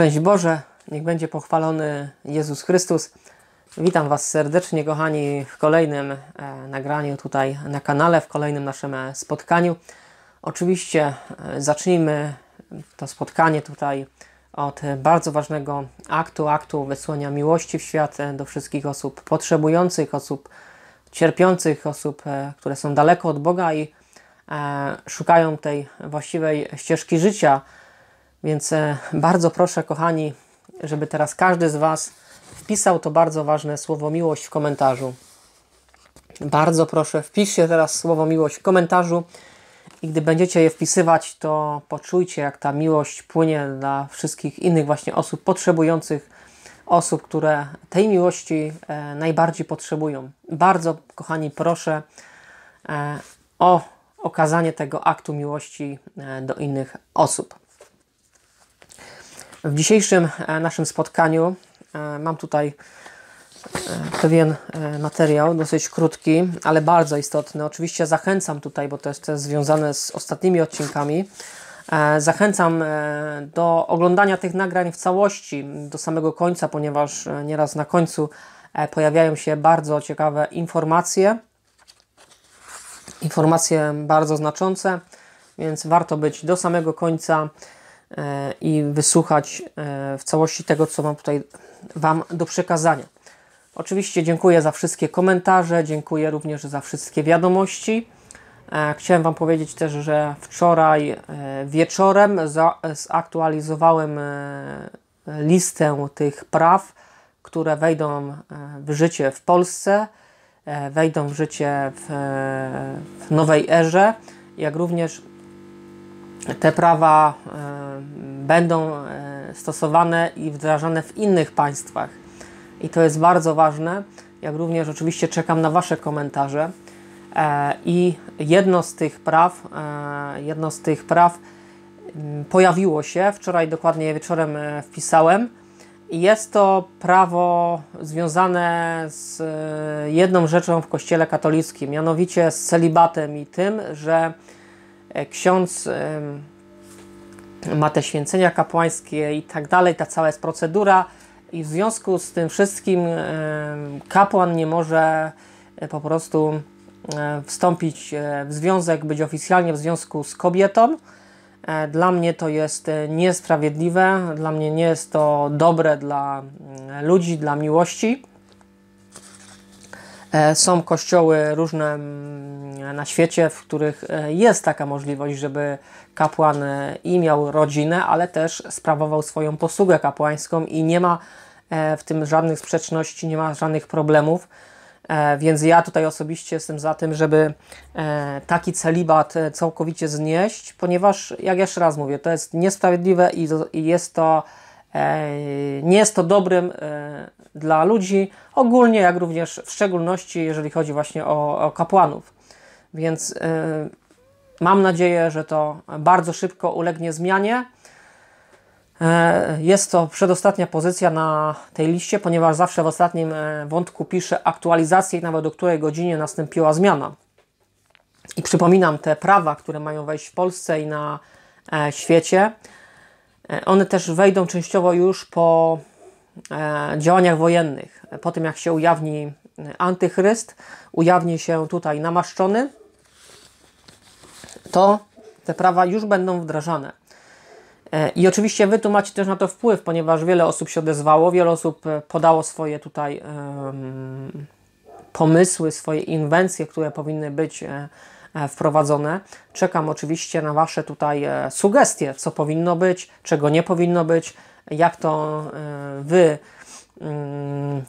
Szczęść Boże, niech będzie pochwalony Jezus Chrystus. Witam Was serdecznie, kochani, w kolejnym e, nagraniu tutaj na kanale, w kolejnym naszym e, spotkaniu. Oczywiście e, zacznijmy to spotkanie tutaj od bardzo ważnego aktu, aktu wysłania miłości w świat do wszystkich osób potrzebujących, osób cierpiących, osób, które są daleko od Boga i szukają tej właściwej ścieżki życia – więc e, bardzo proszę, kochani, żeby teraz każdy z Was wpisał to bardzo ważne słowo miłość w komentarzu. Bardzo proszę, wpiszcie teraz słowo miłość w komentarzu i gdy będziecie je wpisywać, to poczujcie, jak ta miłość płynie dla wszystkich innych właśnie osób potrzebujących, osób, które tej miłości e, najbardziej potrzebują. Bardzo, kochani, proszę e, o okazanie tego aktu miłości do innych osób. W dzisiejszym e, naszym spotkaniu e, mam tutaj e, pewien materiał, dosyć krótki, ale bardzo istotny. Oczywiście zachęcam tutaj, bo to jest też związane z ostatnimi odcinkami. Zachęcam do oglądania tych nagrań w całości, do samego końca, ponieważ nieraz na końcu pojawiają się bardzo ciekawe informacje. Informacje bardzo znaczące, więc warto być do samego końca E, i wysłuchać e, w całości tego, co mam tutaj Wam do przekazania. Oczywiście dziękuję za wszystkie komentarze, dziękuję również za wszystkie wiadomości. E, chciałem Wam powiedzieć też, że wczoraj wieczorem zaktualizowałem listę tych praw, które wejdą w życie w Polsce, wejdą w życie w, w nowej erze, jak również te prawa będą e, stosowane i wdrażane w innych państwach. I to jest bardzo ważne. Jak również oczywiście czekam na Wasze komentarze. E, I jedno z tych praw, e, jedno z tych praw mm, pojawiło się wczoraj, dokładnie wieczorem wpisałem. Jest to prawo związane z jedną rzeczą w Kościele katolickim, mianowicie z celibatem i tym, że ksiądz ma te święcenia kapłańskie i tak dalej, ta cała jest procedura i w związku z tym wszystkim e, kapłan nie może e, po prostu e, wstąpić w związek, być oficjalnie w związku z kobietą. Dla mnie to jest niesprawiedliwe, dla mnie nie jest to dobre dla ludzi, dla miłości. Są kościoły różne mm, Mm, na świecie, w których e, jest taka możliwość, żeby kapłan e, i miał rodzinę, ale też sprawował swoją posługę kapłańską i nie ma e, w tym żadnych sprzeczności, nie ma żadnych problemów. Więc ja tutaj osobiście jestem za tym, żeby taki celibat całkowicie znieść, ponieważ, jak jeszcze raz mówię, to jest niesprawiedliwe i jest to nie jest to dobrym dla ludzi ogólnie, jak również w szczególności, jeżeli chodzi właśnie o, o kapłanów. Więc y, mam nadzieję, że to bardzo szybko ulegnie zmianie. Y, jest to przedostatnia pozycja na tej liście, ponieważ zawsze w ostatnim y, wątku piszę aktualizację i nawet o której godzinie nastąpiła zmiana. I przypominam te prawa, które mają wejść w Polsce i na e, świecie. E, one też wejdą częściowo już po e, działaniach wojennych, po tym jak się ujawni antychryst, ujawni się tutaj namaszczony to te prawa już będą wdrażane. E, I oczywiście Wy tu macie też na to wpływ, ponieważ wiele osób się odezwało, wiele osób e, podało swoje tutaj um, pomysły, swoje inwencje, które powinny być e, wprowadzone. Czekam oczywiście na Wasze tutaj sugestie, co powinno być, czego nie powinno być, jak to Wy, mm,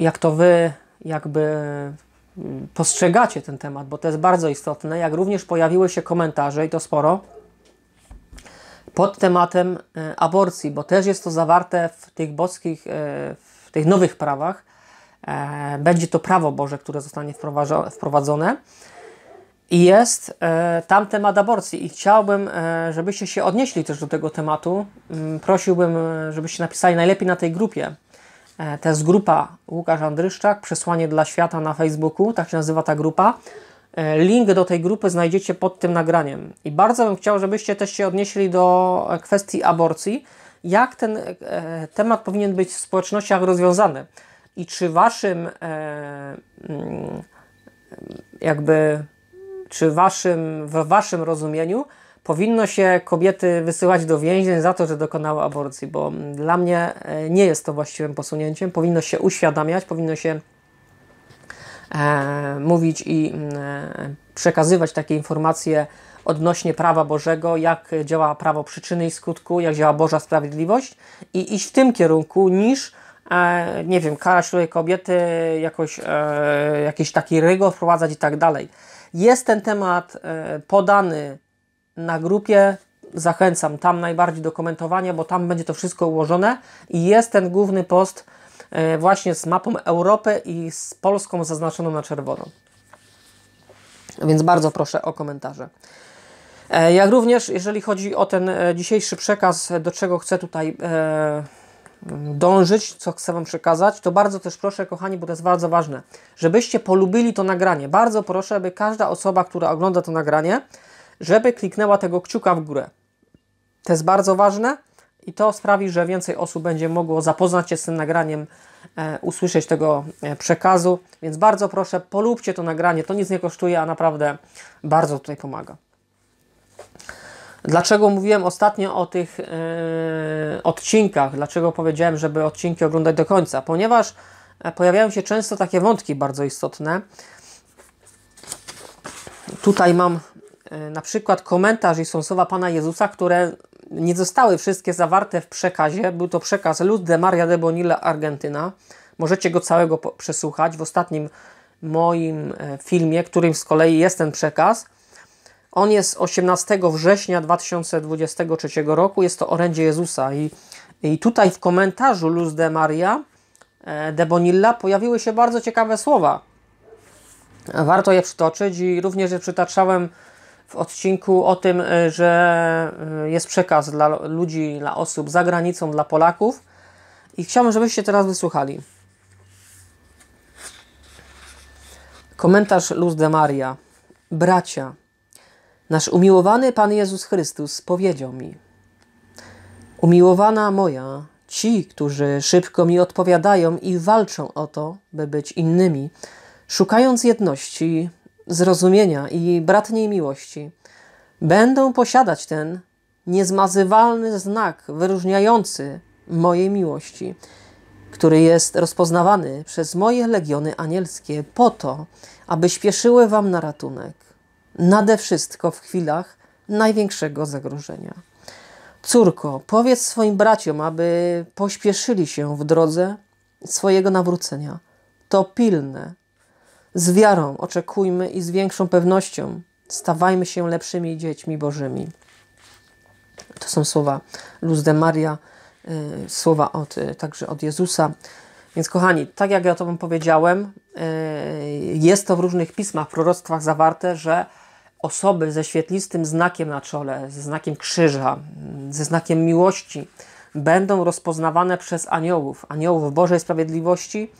jak to Wy jakby postrzegacie ten temat, bo to jest bardzo istotne, jak również pojawiły się komentarze i to sporo pod tematem e, aborcji, bo też jest to zawarte w tych boskich, e, w tych nowych prawach. E, będzie to prawo Boże, które zostanie wprowadzone. I jest tam temat aborcji i chciałbym, żebyście się odnieśli też do tego tematu. Mm, prosiłbym, żebyście napisali najlepiej na tej grupie, E, to jest grupa Łukasz Andryszczak, przesłanie dla świata na Facebooku, tak się nazywa ta grupa. E, link do tej grupy znajdziecie pod tym nagraniem. I bardzo bym chciał, żebyście też się odnieśli do e, kwestii aborcji. Jak ten temat powinien być w społecznościach rozwiązany? I czy waszym mm, jakby, czy waszym, w waszym rozumieniu powinno się kobiety wysyłać do więzień za to, że dokonały aborcji, bo dla mnie e, nie jest to właściwym posunięciem. Powinno się uświadamiać, powinno się e, mówić i e, przekazywać takie informacje odnośnie prawa Bożego, jak działa prawo przyczyny i skutku, jak działa Boża sprawiedliwość i iść w tym kierunku niż e, nie wiem, karać tutaj kobiety, jakoś, e, jakiś taki rygor wprowadzać i tak dalej. Jest ten temat e, podany na grupie zachęcam tam najbardziej do komentowania, bo tam będzie to wszystko ułożone i jest ten główny post e, właśnie z mapą Europy i z Polską zaznaczoną na czerwono. Więc bardzo proszę o komentarze. E, jak również, jeżeli chodzi o ten e, dzisiejszy przekaz, do czego chcę tutaj dążyć, co chcę Wam przekazać, to bardzo też proszę, kochani, bo to jest bardzo ważne, żebyście polubili to nagranie. Bardzo proszę, by każda osoba, która ogląda to nagranie, żeby kliknęła tego kciuka w górę. To jest bardzo ważne i to sprawi, że więcej osób będzie mogło zapoznać się z tym nagraniem, e, usłyszeć tego e, przekazu. Więc bardzo proszę, polubcie to nagranie. To nic nie kosztuje, a naprawdę bardzo tutaj pomaga. Dlaczego mówiłem ostatnio o tych e, odcinkach? Dlaczego powiedziałem, żeby odcinki oglądać do końca? Ponieważ e, pojawiają się często takie wątki bardzo istotne. Tutaj mam Y, na przykład komentarz i są słowa Pana Jezusa, które nie zostały wszystkie zawarte w przekazie. Był to przekaz Luz de Maria de Bonilla Argentyna. Możecie go całego przesłuchać w ostatnim moim e, filmie, którym z kolei jest ten przekaz. On jest 18 września 2023 roku. Jest to orędzie Jezusa. I, i tutaj w komentarzu Luz de Maria e, de Bonilla pojawiły się bardzo ciekawe słowa. Warto je przytoczyć i również je przytaczałem w odcinku o tym, y, że y, jest przekaz dla ludzi, dla osób za granicą, dla Polaków. I chciałbym, żebyście teraz wysłuchali. Komentarz Luz de Maria. Bracia, nasz umiłowany Pan Jezus Chrystus powiedział mi: Umiłowana moja, ci, którzy szybko mi odpowiadają i walczą o to, by być innymi, szukając jedności, zrozumienia i bratniej miłości, będą posiadać ten niezmazywalny znak wyróżniający mojej miłości, który jest rozpoznawany przez moje legiony anielskie po to, aby śpieszyły wam na ratunek, nade wszystko w chwilach największego zagrożenia. Córko, powiedz swoim braciom, aby pośpieszyli się w drodze swojego nawrócenia. To pilne, z wiarą oczekujmy i z większą pewnością stawajmy się lepszymi dziećmi Bożymi. To są słowa Luz de Maria, y, słowa od, y, także od Jezusa. Więc kochani, tak jak ja to wam powiedziałem, y, jest to w różnych pismach, proroctwach zawarte, że osoby ze świetlistym znakiem na czole, ze znakiem krzyża, ze znakiem miłości, będą rozpoznawane przez aniołów, aniołów Bożej Sprawiedliwości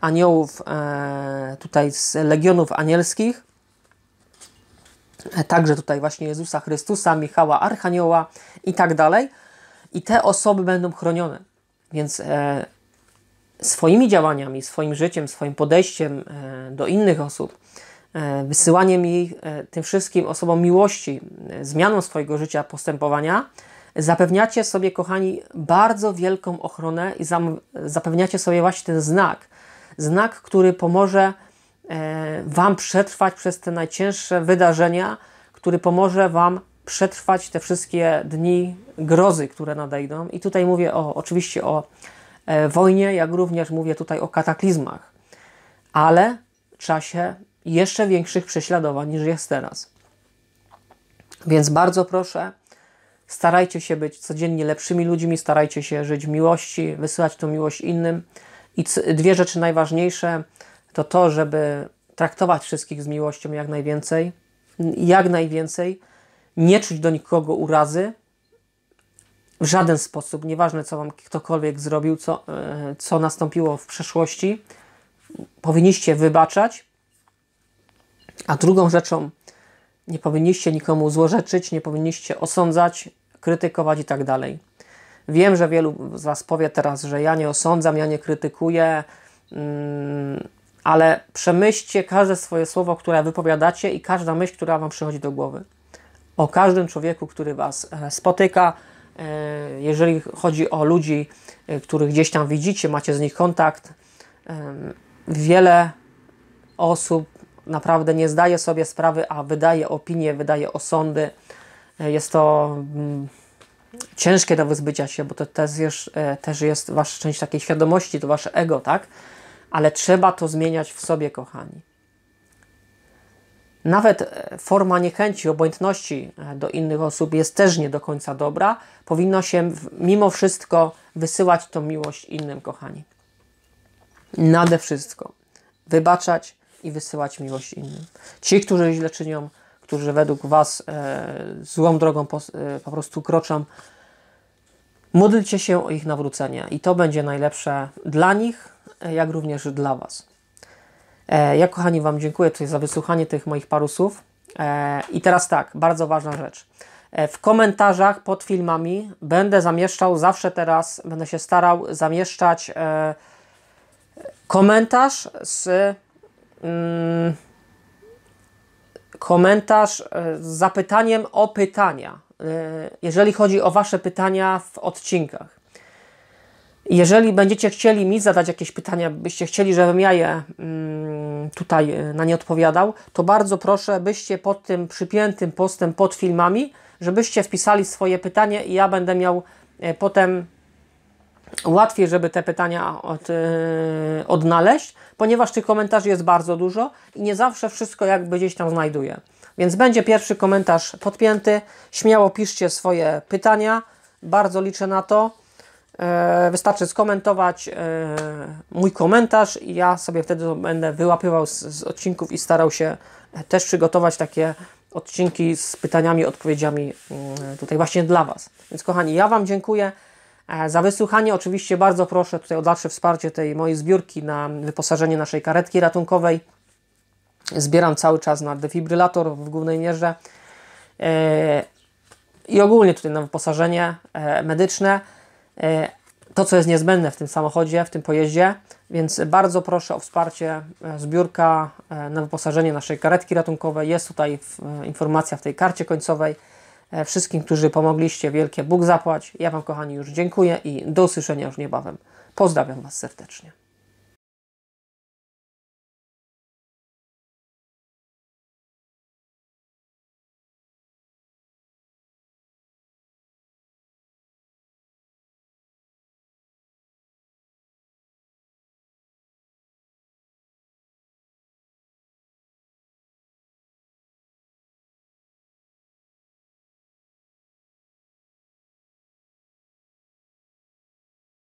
aniołów, e, tutaj z legionów anielskich, e, także tutaj właśnie Jezusa Chrystusa, Michała Archanioła i tak dalej. I te osoby będą chronione. Więc e, swoimi działaniami, swoim życiem, swoim podejściem do innych osób, wysyłaniem jej tym wszystkim osobom miłości, zmianą swojego życia, postępowania, zapewniacie sobie, kochani, bardzo wielką ochronę i zapewniacie sobie właśnie ten znak, znak, który pomoże e, Wam przetrwać przez te najcięższe wydarzenia, który pomoże Wam przetrwać te wszystkie dni grozy, które nadejdą. I tutaj mówię o, oczywiście o e, wojnie, jak również mówię tutaj o kataklizmach, ale czasie jeszcze większych prześladowań niż jest teraz. Więc bardzo proszę, starajcie się być codziennie lepszymi ludźmi, starajcie się żyć w miłości, wysyłać tą miłość innym. I dwie rzeczy najważniejsze to to, żeby traktować wszystkich z miłością jak najwięcej, jak najwięcej, nie czuć do nikogo urazy w żaden sposób, nieważne co wam ktokolwiek zrobił, co, e, co nastąpiło w przeszłości, powinniście wybaczać. A drugą rzeczą, nie powinniście nikomu złorzeczyć, nie powinniście osądzać, krytykować i tak dalej. Wiem, że wielu z Was powie teraz, że ja nie osądzam, ja nie krytykuję, mm, ale przemyślcie każde swoje słowo, które wypowiadacie i każda myśl, która Wam przychodzi do głowy. O każdym człowieku, który Was e, spotyka, e, jeżeli chodzi o ludzi, e, których gdzieś tam widzicie, macie z nich kontakt. Wiele osób naprawdę nie zdaje sobie sprawy, a wydaje opinie, wydaje osądy. Jest to mm, ciężkie do wyzbycia się, bo to też jest, e, też jest wasza część takiej świadomości, to wasze ego, tak? Ale trzeba to zmieniać w sobie, kochani. Nawet e, forma niechęci, obojętności e, do innych osób jest też nie do końca dobra. Powinno się mimo wszystko wysyłać tą miłość innym, kochani. Nade wszystko. Wybaczać i wysyłać miłość innym. Ci, którzy źle czynią, którzy według Was e, złą drogą po, e, po prostu kroczą, módlcie się o ich nawrócenie i to będzie najlepsze dla nich, jak również dla Was. E, ja, kochani, Wam dziękuję tutaj za wysłuchanie tych moich paru słów. E, I teraz tak, bardzo ważna rzecz. E, w komentarzach pod filmami będę zamieszczał, zawsze teraz będę się starał zamieszczać e, komentarz z. Mm, komentarz e, z zapytaniem o pytania, e, jeżeli chodzi o Wasze pytania w odcinkach. Jeżeli będziecie chcieli mi zadać jakieś pytania, byście chcieli, żebym ja je mm, tutaj e, na nie odpowiadał, to bardzo proszę, byście pod tym przypiętym postem pod filmami, żebyście wpisali swoje pytanie i ja będę miał potem łatwiej, żeby te pytania od, y, odnaleźć, ponieważ tych komentarzy jest bardzo dużo i nie zawsze wszystko jakby gdzieś tam znajduje, Więc będzie pierwszy komentarz podpięty. Śmiało piszcie swoje pytania. Bardzo liczę na to. E, wystarczy skomentować e, mój komentarz i ja sobie wtedy będę wyłapywał z, z odcinków i starał się też przygotować takie odcinki z pytaniami, odpowiedziami mm, tutaj właśnie dla Was. Więc kochani, ja Wam dziękuję. E, za wysłuchanie oczywiście bardzo proszę tutaj o dalsze wsparcie tej mojej zbiórki na wyposażenie naszej karetki ratunkowej. Zbieram cały czas na defibrylator w głównej mierze e, i ogólnie tutaj na wyposażenie e, medyczne. To, co jest niezbędne w tym samochodzie, w tym pojeździe, więc bardzo proszę o wsparcie. Zbiórka na wyposażenie naszej karetki ratunkowej jest tutaj informacja w tej karcie końcowej. E, wszystkim, którzy pomogliście, wielkie Bóg zapłać. Ja Wam, kochani, już dziękuję i do usłyszenia już niebawem. Pozdrawiam Was serdecznie.